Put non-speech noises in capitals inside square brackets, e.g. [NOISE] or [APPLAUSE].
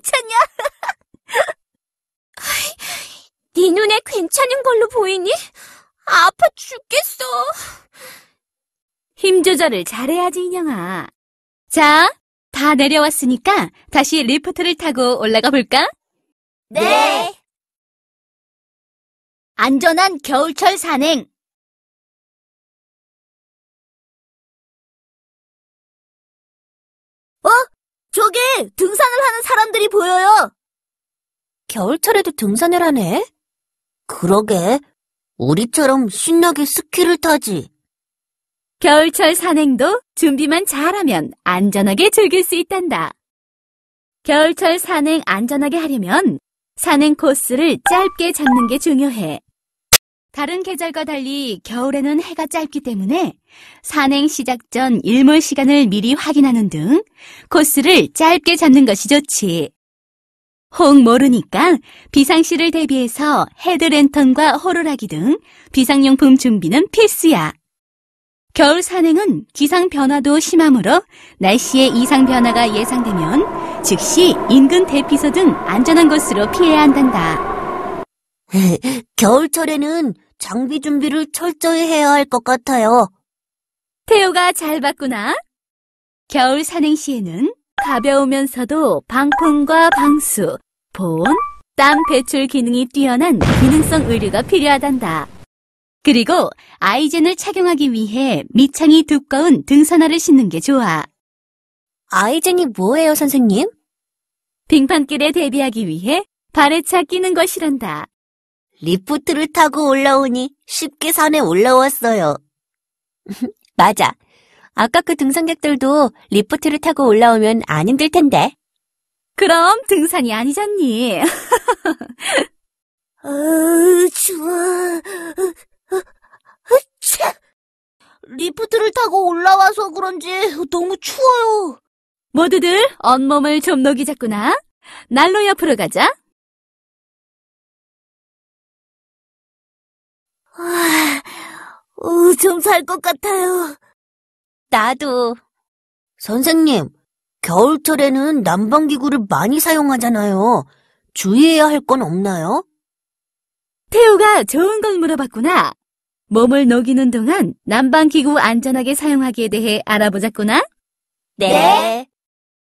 괜찮냐? [LAUGHS] 네 눈에 괜찮은 걸로 보이니? 아파 죽겠어. 힘 조절을 잘해야지, 인형아. 자, 다 내려왔으니까 다시 리프트를 타고 올라가 볼까? 네. 안전한 겨울철 산행. 등산을 하는 사람들이 보여요. 겨울철에도 등산을 하네? 그러게. 우리처럼 신나게 스키를 타지. 겨울철 산행도 준비만 잘하면 안전하게 즐길 수 있단다. 겨울철 산행 안전하게 하려면 산행 코스를 짧게 잡는 게 중요해. 다른 계절과 달리 겨울에는 해가 짧기 때문에 산행 시작 전 일몰 시간을 미리 확인하는 등 코스를 짧게 잡는 것이 좋지. 혹 모르니까 비상시를 대비해서 헤드랜턴과 호루라기 등 비상용품 준비는 필수야. 겨울 산행은 기상 변화도 심하므로 날씨의 이상 변화가 예상되면 즉시 인근 대피소 등 안전한 곳으로 피해야 한단다. [LAUGHS] 겨울철에는 장비 준비를 철저히 해야 할 것 같아요. 태호가 잘 봤구나. 겨울 산행시에는 가벼우면서도 방풍과 방수, 보온, 땀 배출 기능이 뛰어난 기능성 의류가 필요하단다. 그리고 아이젠을 착용하기 위해 밑창이 두꺼운 등산화를 신는 게 좋아. 아이젠이 뭐예요, 선생님? 빙판길에 대비하기 위해 발에 차 끼는 것이란다. 리프트를 타고 올라오니 쉽게 산에 올라왔어요. [LAUGHS] 맞아. 아까 그 등산객들도 리프트를 타고 올라오면 안 힘들 텐데. 그럼 등산이 아니잖니. [LAUGHS] 어, 좋아. 어, 어, 리프트를 타고 올라와서 그런지 너무 추워요. 모두들 온몸을 좀 녹이자꾸나. 난로 옆으로 가자. 어, 좀살 것 같아요. 나도. 선생님, 겨울철에는 난방기구를 많이 사용하잖아요. 주의해야 할 건 없나요? 태우가 좋은 걸 물어봤구나. 몸을 녹이는 동안 난방기구 안전하게 사용하기에 대해 알아보자꾸나? 네. 네.